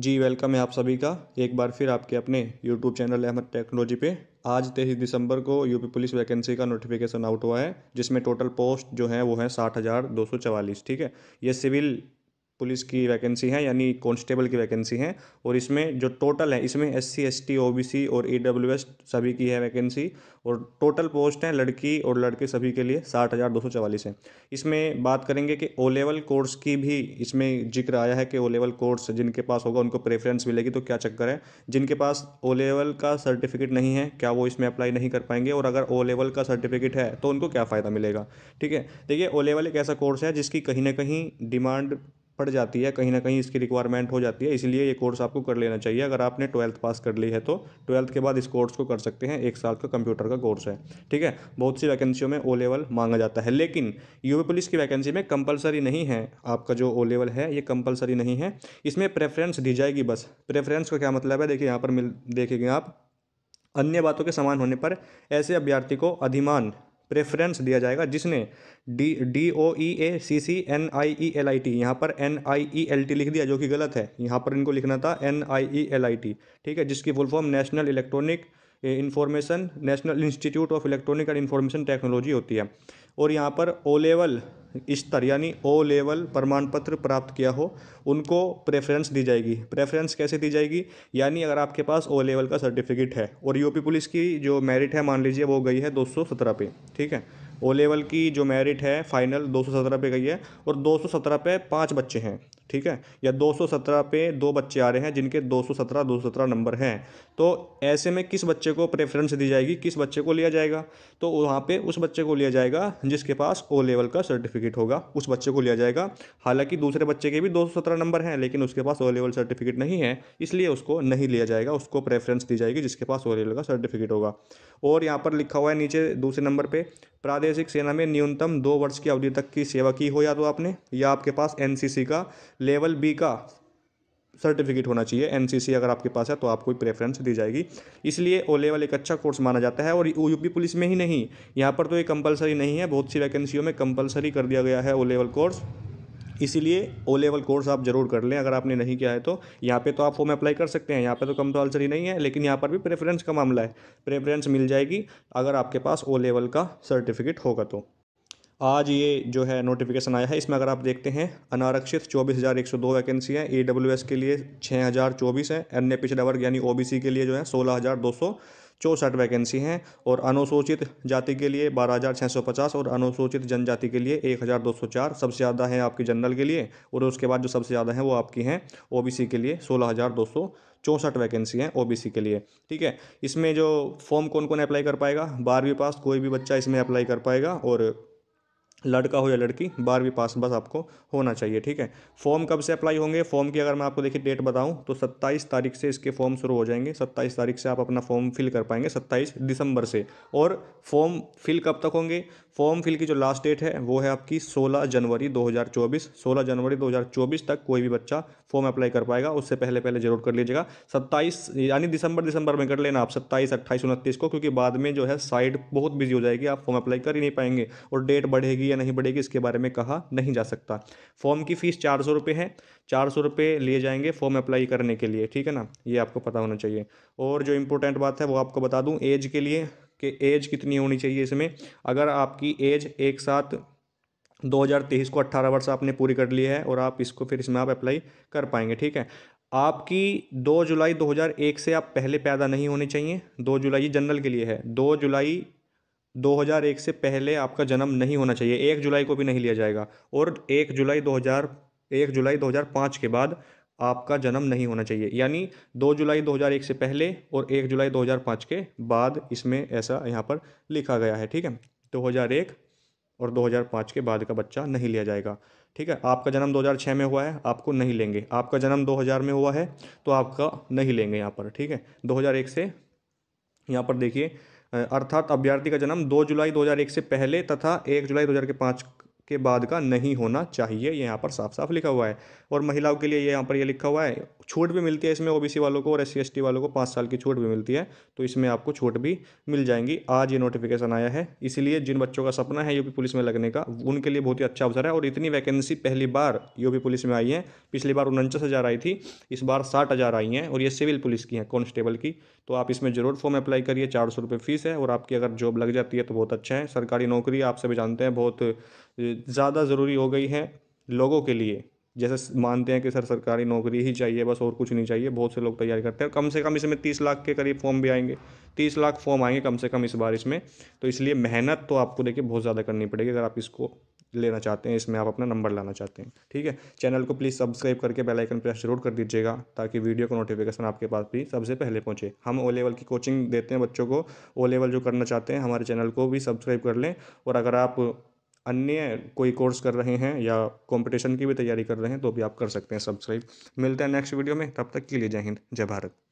जी welcome है आप सभी का एक बार फिर आपके अपने यूट्यूब चैनल अहमद टेक्नोलॉजी पे आज तेईस दिसंबर को यूपी पुलिस वैकेंसी का नोटिफिकेशन आउट हुआ है जिसमें टोटल पोस्ट जो है वो है साठ हज़ार दो सौ चवालीस ठीक है ये सिविल पुलिस की वैकेंसी है यानी कॉन्स्टेबल की वैकेंसी है और इसमें जो टोटल है इसमें S C S T O B C और ई डब्ल्यू एस सभी की है वैकेंसी और टोटल पोस्ट है लड़की और लड़के सभी के लिए साठ हज़ार दो सौ चवालीस है इसमें बात करेंगे कि ओ लेवल कोर्स की भी इसमें जिक्र आया है कि ओ लेवल कोर्स जिनके पास होगा उनको प्रेफरेंस मिलेगी तो क्या चक्कर है जिनके पास ओ लेवल का सर्टिफिकेट नहीं है क्या वो इसमें अप्लाई नहीं कर पाएंगे और अगर ओ लेवल का सर्टिफिकेट है तो उनको क्या फ़ायदा मिलेगा ठीक है देखिए ओ लेवल एक ऐसा कोर्स है जिसकी कहीं ना कहीं डिमांड पड़ जाती है कहीं ना कहीं इसकी रिक्वायरमेंट हो जाती है इसलिए ये कोर्स आपको कर लेना चाहिए अगर आपने ट्वेल्थ पास कर ली है तो ट्वेल्थ के बाद इस कोर्स को कर सकते हैं एक साल का कंप्यूटर का कोर्स है ठीक है बहुत सी वैकेंसियों में ओ लेवल मांगा जाता है लेकिन यूपी पुलिस की वैकेंसी में कंपलसरी नहीं है आपका जो ओ लेवल है ये कंपलसरी नहीं है इसमें प्रेफरेंस दी जाएगी बस प्रेफरेंस का क्या मतलब है देखिए यहाँ पर मिल देखेंगे आप अन्य बातों के समान होने पर ऐसे अभ्यर्थी को अधिमान प्रेफरेंस दिया जाएगा जिसने D D O E A C C N I E L I T यहाँ पर N I E L T लिख दिया जो कि गलत है यहाँ पर इनको लिखना था N I E L I T ठीक है जिसकी full form national electronic information national institute of electronic and information technology होती है और यहाँ पर ओ लेवल स्तर यानी ओ लेवल प्रमाण पत्र प्राप्त किया हो उनको प्रेफरेंस दी जाएगी प्रेफरेंस कैसे दी जाएगी यानी अगर आपके पास ओ लेवल का सर्टिफिकेट है और यूपी पुलिस की जो मेरिट है मान लीजिए वो गई है 217 पे ठीक है ओ लेवल की जो मेरिट है फाइनल 217 पे गई है और 217 पे पांच बच्चे हैं ठीक है या 217 पे दो बच्चे आ रहे हैं जिनके 217 217 नंबर हैं तो ऐसे में किस बच्चे को प्रेफरेंस दी जाएगी किस बच्चे को लिया जाएगा तो वहाँ पे उस बच्चे को लिया जाएगा जिसके पास ओ लेवल का सर्टिफिकेट होगा उस बच्चे को लिया जाएगा हालांकि दूसरे बच्चे के भी 217 नंबर हैं लेकिन उसके पास ओ लेवल सर्टिफिकेट नहीं है इसलिए उसको नहीं लिया जाएगा उसको प्रेफरेंस दी जाएगी जिसके पास ओ लेवल का सर्टिफिकेट होगा और यहाँ पर लिखा हुआ है नीचे दूसरे नंबर पर प्रादेशिक सेना में न्यूनतम दो वर्ष की अवधि तक की सेवा की हो या तो आपने या आपके पास एन का लेवल बी का सर्टिफिकेट होना चाहिए एनसीसी अगर आपके पास है तो आपको प्रेफरेंस दी जाएगी इसलिए ओ लेवल एक अच्छा कोर्स माना जाता है और यूपी पुलिस में ही नहीं यहाँ पर तो ये कंपलसरी नहीं है बहुत सी वैकेंसियों में कंपलसरी कर दिया गया है ओ लेवल कोर्स इसीलिए ओ लेवल कोर्स आप जरूर कर लें अगर आपने नहीं किया है तो यहाँ पे तो आप फॉर्म अप्लाई कर सकते हैं यहाँ पे तो कंपलसरी नहीं है लेकिन यहाँ पर भी प्रेफरेंस का मामला है प्रेफरेंस मिल जाएगी अगर आपके पास ओ लेवल का सर्टिफिकेट होगा तो आज ये जो है नोटिफिकेशन आया है इसमें अगर आप देखते हैं अनारक्षित चौबीस हज़ार एक सौ दो वैकेंसी हैं ए डब्ल्यू एस के लिए छः हज़ार चौबीस है अन्य पिछड़ा वर्ग यानी ओ बी सी के लिए जो है सोलह हज़ार दो सौ चौंसठ वैकेंसी हैं और अनुसूचित जाति के लिए बारह हज़ार छः सौ पचास और अनुसूचित जनजाति के लिए एक हज़ार दो सौ चार सबसे ज़्यादा है आपकी जनरल के लिए और उसके बाद जो सबसे ज़्यादा है वो आपकी हैं ओ बी सी के लिए सोलह हज़ार दो सौ चौंसठ वैकेंसी हैं ओबीसी के लिए ठीक है इसमें जो फॉर्म कौन कौन अप्लाई कर पाएगा बारहवीं पास कोई भी बच्चा इसमें अप्लाई कर पाएगा और लड़का हो या लड़की बारहवीं पास बस आपको होना चाहिए ठीक है फॉर्म कब से अप्लाई होंगे फॉर्म की अगर मैं आपको देखिए डेट बताऊं तो 27 तारीख से इसके फॉर्म शुरू हो जाएंगे 27 तारीख से आप अपना फॉर्म फिल कर पाएंगे 27 दिसंबर से और फॉर्म फिल कब तक होंगे फॉर्म फिल की जो लास्ट डेट है वो है आपकी सोलह जनवरी दो हज़ार जनवरी दो तक कोई भी बच्चा फॉर्म अप्लाई कर पाएगा उससे पहले पहले जरूर कर लीजिएगा सत्ताईस यानी दिसंबर दिसंबर में कर लेना आप सत्ताईस अट्ठाईस उनतीस को क्योंकि बाद में जो है साइड बहुत बिजी हो जाएगी आप फॉर्म अप्लाई कर ही नहीं पाएंगे और डेट बढ़ेगी या नहीं बढ़ेगी इसके बारे में कहा नहीं जा सकता फॉर्म की फ़ीस चार सौ रुपये है चार सौ रुपये लिए जाएंगे फॉर्म अप्लाई करने के लिए ठीक है ना ये आपको पता होना चाहिए और जो इंपॉर्टेंट बात है वो आपको बता दूँ एज के लिए कि एज कितनी होनी चाहिए इसमें अगर आपकी एज एक साथ 2023 को 18 वर्ष आपने पूरी कर ली है और आप इसको फिर इसमें आप अप्लाई कर पाएंगे ठीक है आपकी 2 जुलाई 2001 से आप पहले पैदा नहीं होने चाहिए 2 जुलाई जनरल के लिए है 2 जुलाई 2001 से पहले आपका जन्म नहीं होना चाहिए एक जुलाई को भी नहीं लिया जाएगा और एक जुलाई 2000 एक जुलाई 2005 के बाद आपका जन्म नहीं होना चाहिए यानी दो जुलाई 2001 से पहले और एक जुलाई 2005 के बाद इसमें ऐसा यहाँ पर लिखा गया है ठीक है 2001 और 2005 के बाद का बच्चा नहीं लिया जाएगा ठीक है आपका जन्म दो में हुआ है आपको नहीं लेंगे आपका जन्म दो में हुआ है तो आपका नहीं लेंगे यहाँ पर ठीक है दो से यहाँ पर देखिए अर्थात अभ्यर्थी का जन्म 2 जुलाई 2001 से पहले तथा 1 जुलाई 2005 के बाद का नहीं होना चाहिए ये यहाँ पर साफ साफ लिखा हुआ है और महिलाओं के लिए ये यहाँ पर ये लिखा हुआ है छूट भी मिलती है इसमें ओबीसी वालों को और एस सी वालों को पाँच साल की छूट भी मिलती है तो इसमें आपको छूट भी मिल जाएंगी आज ये नोटिफिकेशन आया है इसीलिए जिन बच्चों का सपना है यूपी पुलिस में लगने का उनके लिए बहुत ही अच्छा अवसर है और इतनी वैकेंसी पहली बार यूपी पुलिस में आई है पिछली बार उनचास हज़ार आई थी इस बार साठ हज़ार आई हैं और ये सिविल पुलिस की हैं कॉन्स्टेबल की तो आप इसमें ज़रूर फॉर्म अप्लाई करिए चार सौ रुपये फ़ीस है और आपकी अगर जॉब लग जाती है तो बहुत अच्छा है सरकारी नौकरी आप सभी जानते हैं बहुत ज़्यादा ज़रूरी हो गई है लोगों के लिए जैसे मानते हैं कि सर सरकारी नौकरी ही चाहिए बस और कुछ नहीं चाहिए बहुत से लोग तैयारी करते हैं कम से कम इसमें तीस लाख के करीब फॉर्म भी आएंगे तीस लाख फॉर्म आएंगे कम से कम इस बार इसमें तो इसलिए मेहनत तो आपको देखिए बहुत ज़्यादा करनी पड़ेगी अगर आप इसको लेना चाहते हैं इसमें आप अपना नंबर लाना चाहते हैं ठीक है चैनल को प्लीज़ सब्सक्राइब करके बेल आइकन प्रेस जरूर कर दीजिएगा ताकि वीडियो का नोटिफिकेशन आपके पास भी सबसे पहले पहुंचे हम ओ लेवल की कोचिंग देते हैं बच्चों को ओ लेवल जो करना चाहते हैं हमारे चैनल को भी सब्सक्राइब कर लें और अगर आप अन्य कोई कोर्स कर रहे हैं या कंपटीशन की भी तैयारी कर रहे हैं तो भी आप कर सकते हैं सब्सक्राइब मिलते हैं नेक्स्ट वीडियो में तब तक के लिए जय हिंद जय भारत